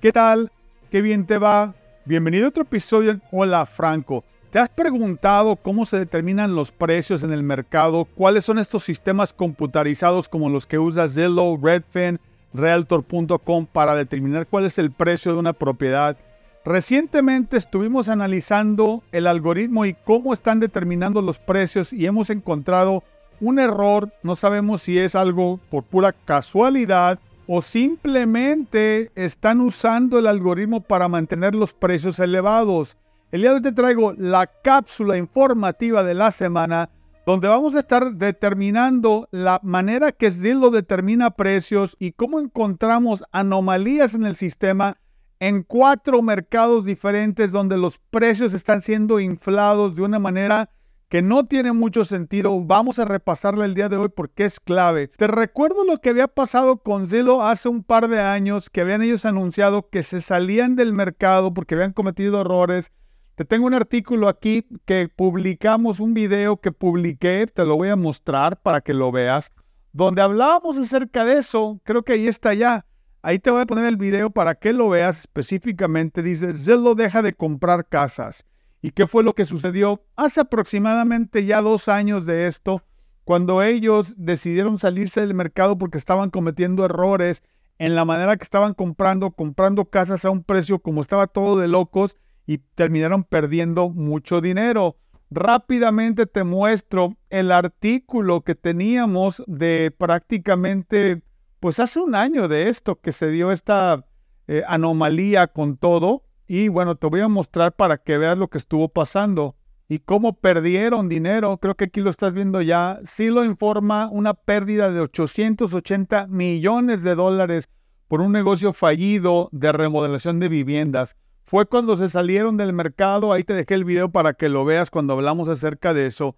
¿Qué tal? ¿Qué bien te va? Bienvenido a otro episodio Hola Franco. ¿Te has preguntado cómo se determinan los precios en el mercado? ¿Cuáles son estos sistemas computarizados como los que usa Zillow, Redfin, Realtor.com para determinar cuál es el precio de una propiedad? Recientemente estuvimos analizando el algoritmo y cómo están determinando los precios y hemos encontrado un error. No sabemos si es algo por pura casualidad o simplemente están usando el algoritmo para mantener los precios elevados. El día de hoy te traigo la cápsula informativa de la semana donde vamos a estar determinando la manera que Zillow determina precios y cómo encontramos anomalías en el sistema en cuatro mercados diferentes donde los precios están siendo inflados de una manera que no tiene mucho sentido. Vamos a repasarla el día de hoy porque es clave. Te recuerdo lo que había pasado con Zelo hace un par de años, que habían ellos anunciado que se salían del mercado porque habían cometido errores. Te tengo un artículo aquí que publicamos, un video que publiqué, te lo voy a mostrar para que lo veas, donde hablábamos acerca de eso. Creo que ahí está ya. Ahí te voy a poner el video para que lo veas específicamente. Dice, Zelo deja de comprar casas. ¿Y qué fue lo que sucedió? Hace aproximadamente ya dos años de esto, cuando ellos decidieron salirse del mercado porque estaban cometiendo errores en la manera que estaban comprando, comprando casas a un precio como estaba todo de locos y terminaron perdiendo mucho dinero. Rápidamente te muestro el artículo que teníamos de prácticamente, pues hace un año de esto que se dio esta eh, anomalía con todo. Y bueno, te voy a mostrar para que veas lo que estuvo pasando y cómo perdieron dinero. Creo que aquí lo estás viendo ya. Sí lo informa una pérdida de 880 millones de dólares por un negocio fallido de remodelación de viviendas. Fue cuando se salieron del mercado. Ahí te dejé el video para que lo veas cuando hablamos acerca de eso.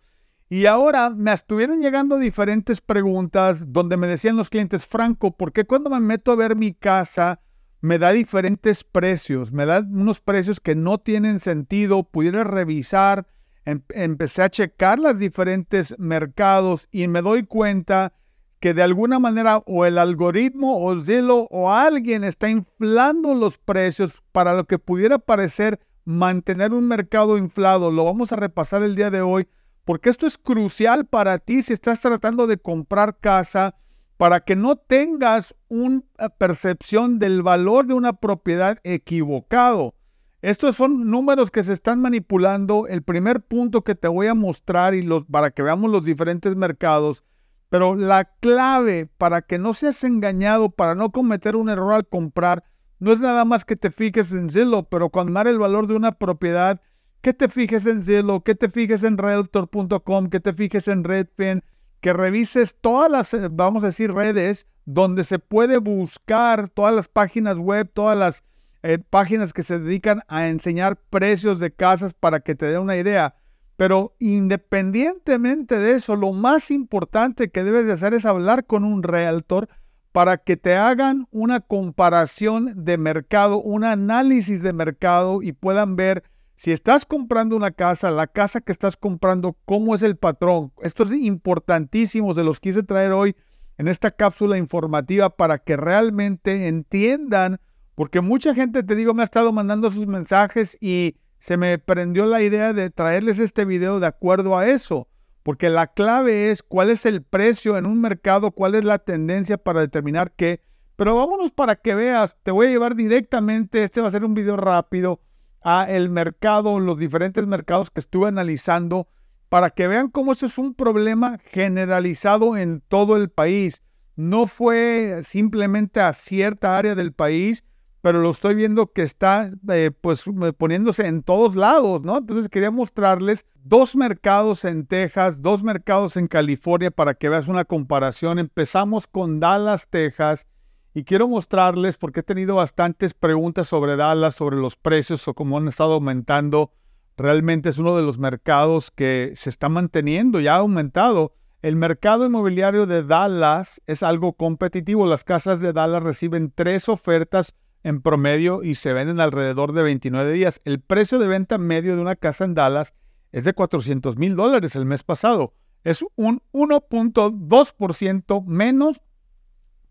Y ahora me estuvieron llegando diferentes preguntas donde me decían los clientes, Franco, ¿por qué cuando me meto a ver mi casa? me da diferentes precios, me da unos precios que no tienen sentido, pudiera revisar, em-, empecé a checar los diferentes mercados y me doy cuenta que de alguna manera o el algoritmo o Zillow o alguien está inflando los precios para lo que pudiera parecer mantener un mercado inflado. Lo vamos a repasar el día de hoy porque esto es crucial para ti si estás tratando de comprar casa para que no tengas una eh, percepción del valor de una propiedad equivocado. Estos son números que se están manipulando. El primer punto que te voy a mostrar y los, para que veamos los diferentes mercados, pero la clave para que no seas engañado, para no cometer un error al comprar, no es nada más que te fijes en Zillow, pero cuando el valor de una propiedad, que te fijes en Zillow, que te fijes en Realtor.com, que te fijes en Redfin, que revises todas las, eh, vamos a decir, redes donde se puede buscar todas las páginas web, todas las eh, páginas que se dedican a enseñar precios de casas para que te dé una idea. Pero independientemente de eso, lo más importante que debes de hacer es hablar con un realtor para que te hagan una comparación de mercado, un análisis de mercado y puedan ver si estás comprando una casa, la casa que estás comprando, ¿cómo es el patrón? Esto es importantísimo, de los quise traer hoy en esta cápsula informativa para que realmente entiendan, porque mucha gente, te digo, me ha estado mandando sus mensajes y se me prendió la idea de traerles este video de acuerdo a eso, porque la clave es cuál es el precio en un mercado, cuál es la tendencia para determinar qué. Pero vámonos para que veas, te voy a llevar directamente, este va a ser un video rápido a el mercado, los diferentes mercados que estuve analizando, para que vean cómo esto es un problema generalizado en todo el país. No fue simplemente a cierta área del país, pero lo estoy viendo que está eh, pues poniéndose en todos lados, ¿no? Entonces quería mostrarles dos mercados en Texas, dos mercados en California para que veas una comparación. Empezamos con Dallas, Texas, y quiero mostrarles porque he tenido bastantes preguntas sobre Dallas, sobre los precios o cómo han estado aumentando. Realmente es uno de los mercados que se está manteniendo y ha aumentado. El mercado inmobiliario de Dallas es algo competitivo. Las casas de Dallas reciben tres ofertas en promedio y se venden alrededor de 29 días. El precio de venta medio de una casa en Dallas es de 400 mil dólares el mes pasado. Es un 1.2% menos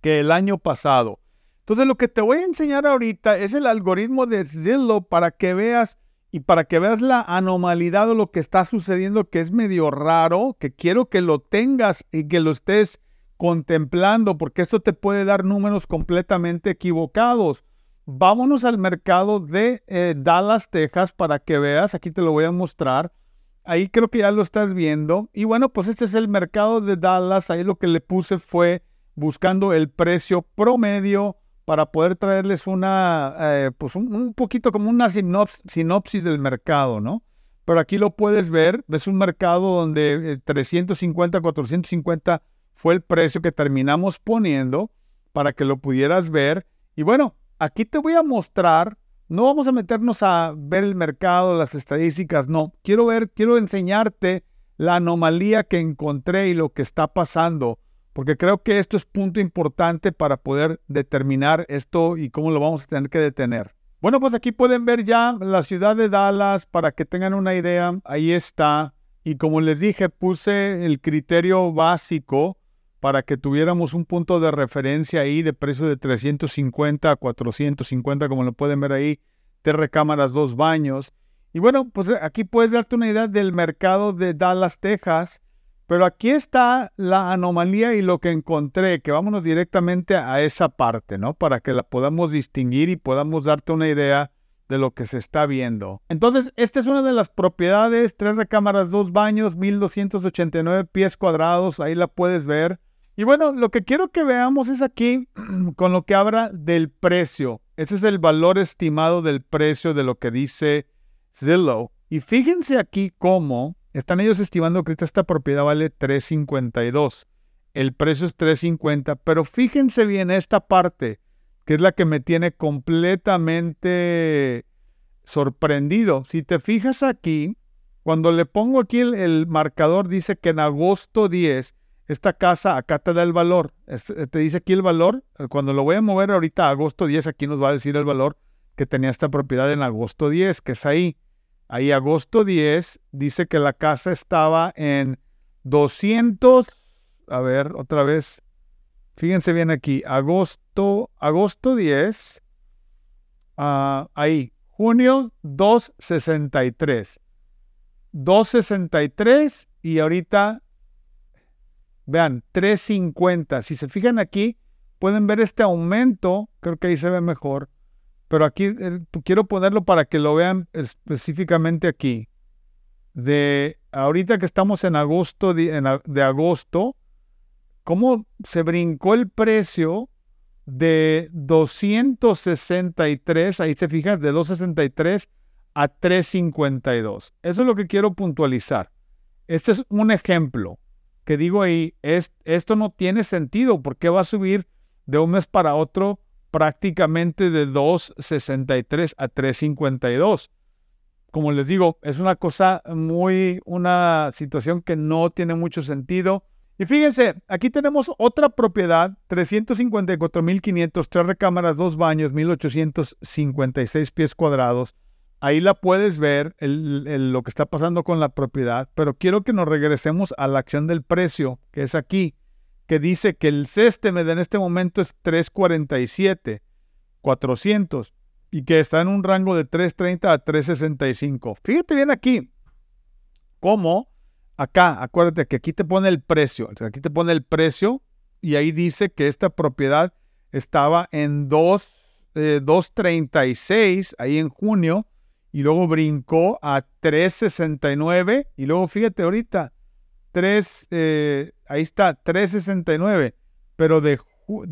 que el año pasado. Entonces lo que te voy a enseñar ahorita es el algoritmo de Zillow para que veas y para que veas la anomalidad o lo que está sucediendo que es medio raro, que quiero que lo tengas y que lo estés contemplando porque esto te puede dar números completamente equivocados. Vámonos al mercado de eh, Dallas, Texas, para que veas. Aquí te lo voy a mostrar. Ahí creo que ya lo estás viendo. Y bueno, pues este es el mercado de Dallas. Ahí lo que le puse fue buscando el precio promedio para poder traerles una, eh, pues un, poquito como una sinopsis, del mercado, ¿no? Pero aquí lo puedes ver, es un mercado donde 350, eh, 450 fue el precio que terminamos poniendo para que lo pudieras ver. Y bueno, aquí te voy a mostrar, no vamos a meternos a ver el mercado, las estadísticas, no, quiero ver, quiero enseñarte la anomalía que encontré y lo que está pasando porque creo que esto es punto importante para poder determinar esto y cómo lo vamos a tener que detener. Bueno, pues aquí pueden ver ya la ciudad de Dallas para que tengan una idea. Ahí está. Y como les dije, puse el criterio básico para que tuviéramos un punto de referencia ahí de precio de 350 a 450, como lo pueden ver ahí, tres recámaras, dos baños. Y bueno, pues aquí puedes darte una idea del mercado de Dallas, Texas, pero aquí está la anomalía y lo que encontré, que vámonos directamente a esa parte, ¿no? Para que la podamos distinguir y podamos darte una idea de lo que se está viendo. Entonces, esta es una de las propiedades, tres recámaras, dos baños, 1289 pies cuadrados, ahí la puedes ver. Y bueno, lo que quiero que veamos es aquí con lo que habla del precio. Ese es el valor estimado del precio de lo que dice Zillow. Y fíjense aquí cómo están ellos estimando que esta propiedad vale 3.52. El precio es 3.50, pero fíjense bien esta parte, que es la que me tiene completamente sorprendido. Si te fijas aquí, cuando le pongo aquí el, marcador, dice que en agosto 10, esta casa acá te da el valor. Eh, te dice aquí el valor. Eh, cuando lo voy a mover ahorita a agosto 10, aquí nos va a decir el valor que tenía esta propiedad en agosto 10, que es ahí. Ahí agosto 10 dice que la casa estaba en 200, a ver, otra vez, fíjense bien aquí, agosto, agosto 10, ah, ahí, junio 263. 263 y ahorita, vean, 350. Si se fijan aquí, pueden ver este aumento, creo que ahí se ve mejor, pero aquí eh, quiero ponerlo para que lo vean específicamente aquí. De ahorita que estamos en agosto, de, agosto, cómo se brincó el precio de 263, ahí te fijas, de 263 a 352. Eso es lo que quiero puntualizar. Este es un ejemplo que digo ahí, es, esto no tiene sentido, porque va a subir de un mes para otro prácticamente de 2.63 a 3.52. Como les digo, es una cosa muy, una situación que no tiene mucho sentido. Y fíjense, aquí tenemos otra propiedad, 354.500, tres recámaras, dos baños, 1.856 pies cuadrados. Ahí la puedes ver, lo que está pasando con la propiedad, pero quiero que nos regresemos a la acción del precio, que es aquí que dice que el da en este momento es 347, 400 y que está en un rango de 330 a 365. Fíjate bien aquí, cómo acá, acuérdate que aquí te pone el precio, aquí te pone el precio y ahí dice que esta propiedad estaba en 236 eh, ahí en junio y luego brincó a 369 y luego fíjate ahorita 3, eh, ahí está, 369, pero de,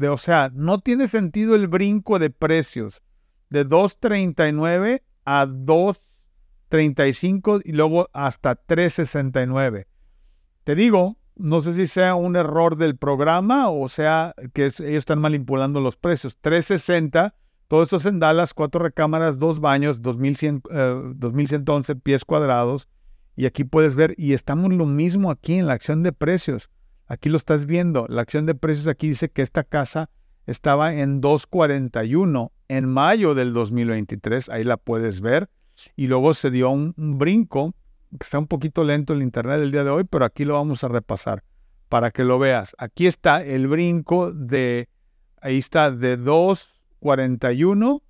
o sea, no tiene sentido el brinco de precios de 239 a 235 y luego hasta 369. Te digo, no sé si sea un error del programa o sea que ellos están manipulando los precios. 360, todo esto es en Dallas, cuatro recámaras, dos baños, 2100, 2111 eh, pies cuadrados. Y aquí puedes ver, y estamos lo mismo aquí en la acción de precios. Aquí lo estás viendo. La acción de precios aquí dice que esta casa estaba en 241 en mayo del 2023. Ahí la puedes ver. Y luego se dio un, brinco. Está un poquito lento el internet el día de hoy, pero aquí lo vamos a repasar para que lo veas. Aquí está el brinco de, ahí está, de 241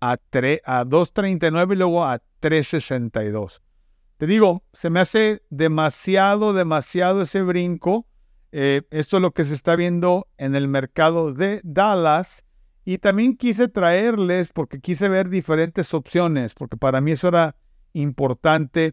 a, a 239 y luego a 362. Te digo, se me hace demasiado, demasiado ese brinco. Eh, esto es lo que se está viendo en el mercado de Dallas. Y también quise traerles, porque quise ver diferentes opciones, porque para mí eso era importante,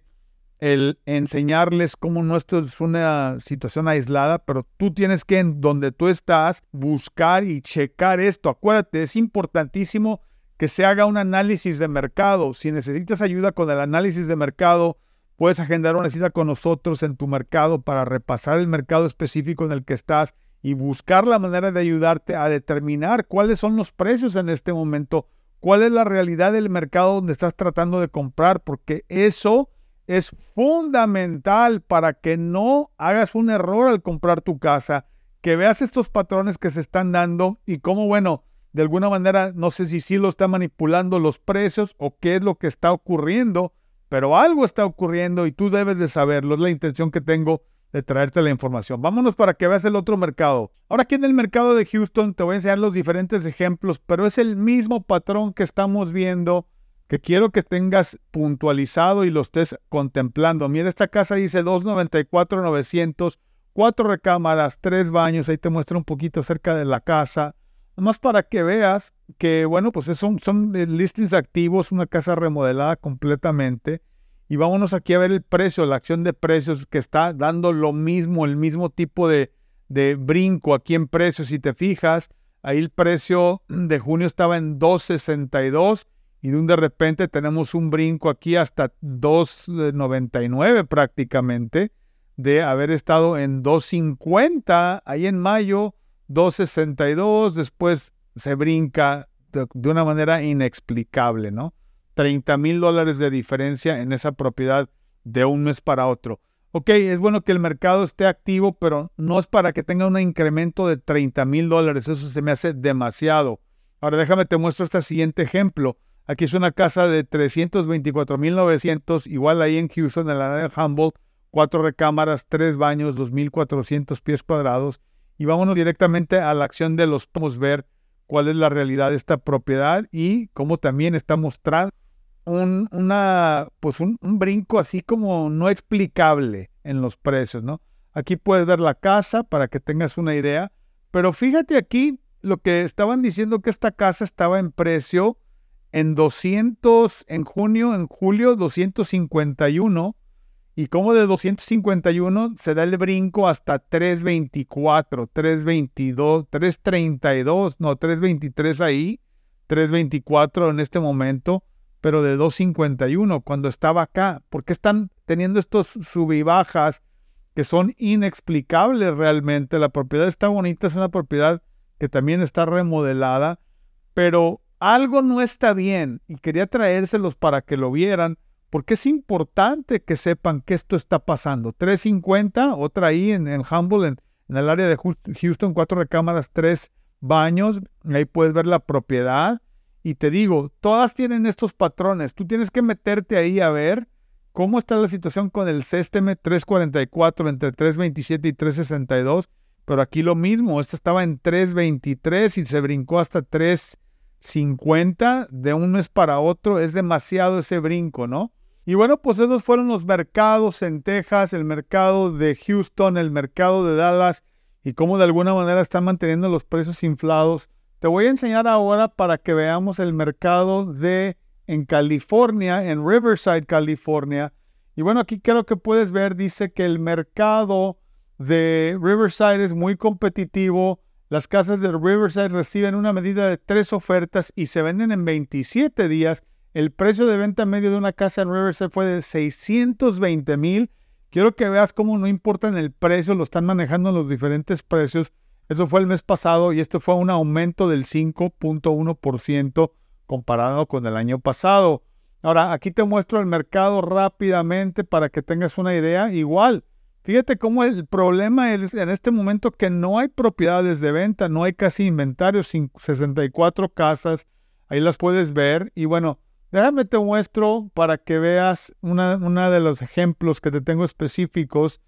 el enseñarles cómo no esto es una situación aislada, pero tú tienes que en donde tú estás buscar y checar esto. Acuérdate, es importantísimo que se haga un análisis de mercado. Si necesitas ayuda con el análisis de mercado, Puedes agendar una cita con nosotros en tu mercado para repasar el mercado específico en el que estás y buscar la manera de ayudarte a determinar cuáles son los precios en este momento, cuál es la realidad del mercado donde estás tratando de comprar, porque eso es fundamental para que no hagas un error al comprar tu casa, que veas estos patrones que se están dando y cómo, bueno, de alguna manera, no sé si sí lo está manipulando los precios o qué es lo que está ocurriendo pero algo está ocurriendo y tú debes de saberlo. Es la intención que tengo de traerte la información. Vámonos para que veas el otro mercado. Ahora aquí en el mercado de Houston te voy a enseñar los diferentes ejemplos, pero es el mismo patrón que estamos viendo que quiero que tengas puntualizado y lo estés contemplando. Mira, esta casa dice 294,900, cuatro recámaras, tres baños. Ahí te muestra un poquito cerca de la casa más para que veas que, bueno, pues son, eh, listings activos, una casa remodelada completamente. Y vámonos aquí a ver el precio, la acción de precios que está dando lo mismo, el mismo tipo de, brinco aquí en precios. Si te fijas, ahí el precio de junio estaba en 2.62 y de un de repente tenemos un brinco aquí hasta 2.99 prácticamente, de haber estado en 2.50 ahí en mayo 262, después se brinca de, una manera inexplicable, ¿no? 30 mil dólares de diferencia en esa propiedad de un mes para otro. Ok, es bueno que el mercado esté activo, pero no es para que tenga un incremento de 30 mil dólares. Eso se me hace demasiado. Ahora déjame te muestro este siguiente ejemplo. Aquí es una casa de 324.900, igual ahí en Houston, en la de Humboldt, cuatro recámaras, tres baños, 2.400 pies cuadrados y vámonos directamente a la acción de los podemos ver cuál es la realidad de esta propiedad y cómo también está mostrando un, una, pues un, un, brinco así como no explicable en los precios, ¿no? Aquí puedes ver la casa para que tengas una idea, pero fíjate aquí lo que estaban diciendo que esta casa estaba en precio en 200 en junio, en julio 251 y como de 251 se da el brinco hasta 324, 322, 332, no, 323 ahí, 324 en este momento, pero de 251 cuando estaba acá. ¿Por qué están teniendo estos subibajas que son inexplicables realmente? La propiedad está bonita, es una propiedad que también está remodelada, pero algo no está bien y quería traérselos para que lo vieran porque es importante que sepan que esto está pasando. 350, otra ahí en, en Humble, en, el área de Houston, cuatro recámaras, tres baños. Ahí puedes ver la propiedad. Y te digo, todas tienen estos patrones. Tú tienes que meterte ahí a ver cómo está la situación con el CSTM 344 entre 327 y 362. Pero aquí lo mismo, esta estaba en 323 y se brincó hasta 3. 50 de un mes para otro, es demasiado ese brinco, ¿no? Y bueno, pues esos fueron los mercados en Texas, el mercado de Houston, el mercado de Dallas y cómo de alguna manera están manteniendo los precios inflados. Te voy a enseñar ahora para que veamos el mercado de en California, en Riverside, California. Y bueno, aquí creo que puedes ver, dice que el mercado de Riverside es muy competitivo las casas de Riverside reciben una medida de tres ofertas y se venden en 27 días. El precio de venta medio de una casa en Riverside fue de 620 mil. Quiero que veas cómo no importan el precio, lo están manejando los diferentes precios. Eso fue el mes pasado y esto fue un aumento del 5.1% comparado con el año pasado. Ahora, aquí te muestro el mercado rápidamente para que tengas una idea. Igual, Fíjate cómo el problema es en este momento que no hay propiedades de venta, no hay casi inventario, 64 casas, ahí las puedes ver. Y bueno, déjame te muestro para que veas uno una de los ejemplos que te tengo específicos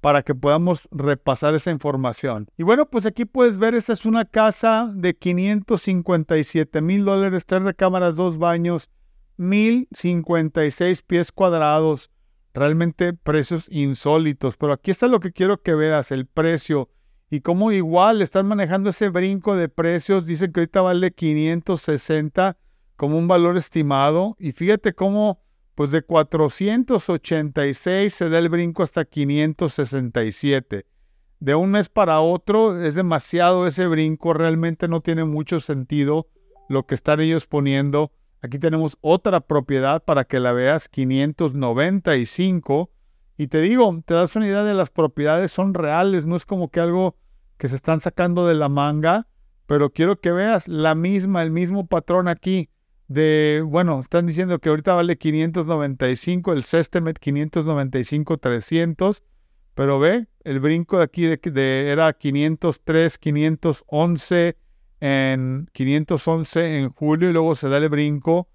para que podamos repasar esa información. Y bueno, pues aquí puedes ver, esta es una casa de 557 mil dólares, tres recámaras, dos baños, 1056 pies cuadrados. Realmente precios insólitos. Pero aquí está lo que quiero que veas, el precio. Y cómo igual están manejando ese brinco de precios. Dicen que ahorita vale 560 como un valor estimado. Y fíjate cómo, pues de 486 se da el brinco hasta 567. De un mes para otro es demasiado ese brinco. Realmente no tiene mucho sentido lo que están ellos poniendo Aquí tenemos otra propiedad para que la veas, 595. Y te digo, te das una idea de las propiedades, son reales, no es como que algo que se están sacando de la manga, pero quiero que veas la misma, el mismo patrón aquí de, bueno, están diciendo que ahorita vale 595, el Sestemet 595, 300, pero ve, el brinco de aquí de, de, era 503, 511, en 511 en julio y luego se da el brinco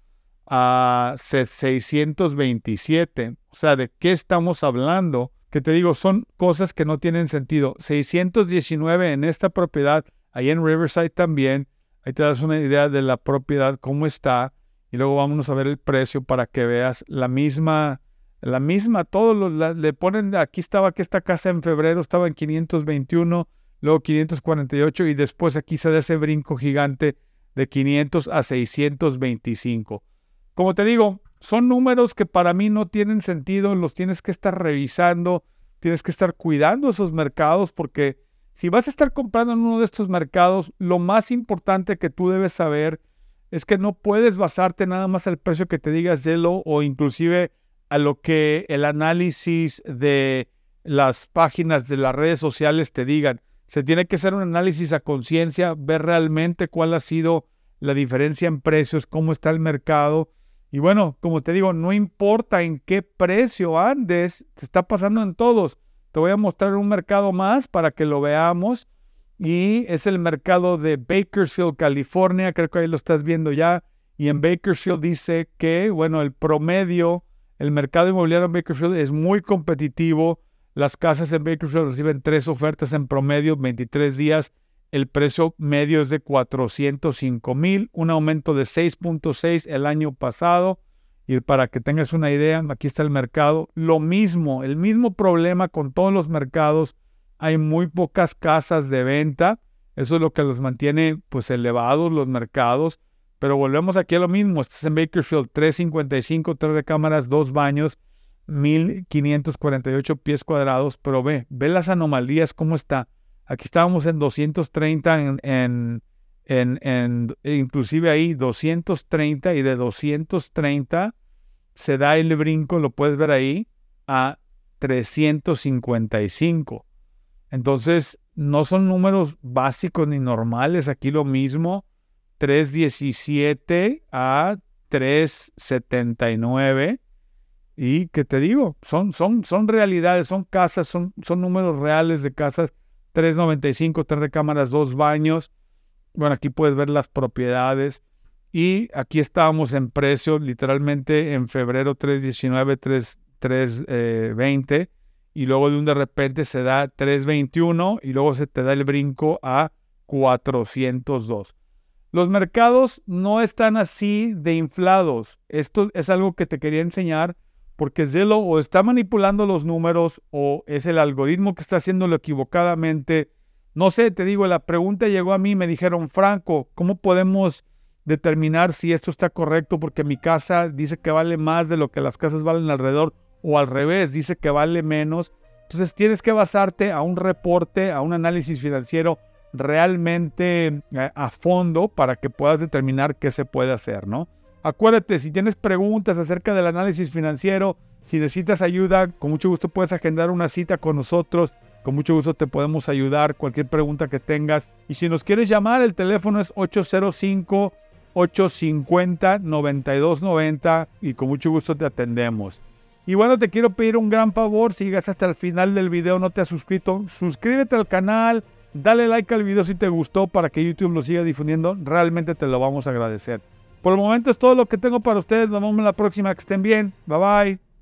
a 627. O sea, ¿de qué estamos hablando? Que te digo, son cosas que no tienen sentido. 619 en esta propiedad, ahí en Riverside también. Ahí te das una idea de la propiedad, cómo está. Y luego vamos a ver el precio para que veas la misma, la misma, todos le ponen, aquí estaba que esta casa en febrero estaba en 521 luego 548 y después aquí se da ese brinco gigante de 500 a 625. Como te digo, son números que para mí no tienen sentido, los tienes que estar revisando, tienes que estar cuidando esos mercados porque si vas a estar comprando en uno de estos mercados, lo más importante que tú debes saber es que no puedes basarte nada más al precio que te diga lo o inclusive a lo que el análisis de las páginas de las redes sociales te digan. Se tiene que hacer un análisis a conciencia, ver realmente cuál ha sido la diferencia en precios, cómo está el mercado. Y bueno, como te digo, no importa en qué precio andes, te está pasando en todos. Te voy a mostrar un mercado más para que lo veamos. Y es el mercado de Bakersfield, California. Creo que ahí lo estás viendo ya. Y en Bakersfield dice que, bueno, el promedio, el mercado inmobiliario en Bakersfield es muy competitivo las casas en Bakersfield reciben tres ofertas en promedio, 23 días. El precio medio es de 405 mil, un aumento de 6.6 el año pasado. Y para que tengas una idea, aquí está el mercado. Lo mismo, el mismo problema con todos los mercados. Hay muy pocas casas de venta. Eso es lo que los mantiene pues elevados los mercados. Pero volvemos aquí a lo mismo. Estás en Bakersfield, 355, 3 cámaras, 2 baños. 1548 pies cuadrados, pero ve, ve las anomalías, cómo está. Aquí estábamos en 230, en, en, en inclusive ahí 230 y de 230 se da el brinco, lo puedes ver ahí, a 355. Entonces, no son números básicos ni normales, aquí lo mismo, 317 a 379. Y que te digo, son, son, son realidades, son casas, son, son números reales de casas, 395, tres recámaras, dos baños. Bueno, aquí puedes ver las propiedades. Y aquí estábamos en precio, literalmente en febrero 319, 320. Eh, y luego de un de repente se da 321 y luego se te da el brinco a 402. Los mercados no están así de inflados. Esto es algo que te quería enseñar porque Zelo o está manipulando los números o es el algoritmo que está haciéndolo equivocadamente. No sé, te digo, la pregunta llegó a mí, me dijeron, Franco, ¿cómo podemos determinar si esto está correcto? Porque mi casa dice que vale más de lo que las casas valen alrededor o al revés, dice que vale menos. Entonces tienes que basarte a un reporte, a un análisis financiero realmente eh, a fondo para que puedas determinar qué se puede hacer, ¿no? Acuérdate, si tienes preguntas acerca del análisis financiero, si necesitas ayuda, con mucho gusto puedes agendar una cita con nosotros. Con mucho gusto te podemos ayudar, cualquier pregunta que tengas. Y si nos quieres llamar, el teléfono es 805-850-9290 y con mucho gusto te atendemos. Y bueno, te quiero pedir un gran favor, si llegas hasta el final del video no te has suscrito, suscríbete al canal, dale like al video si te gustó para que YouTube lo siga difundiendo, realmente te lo vamos a agradecer. Por el momento es todo lo que tengo para ustedes. Nos vemos en la próxima. Que estén bien. Bye bye.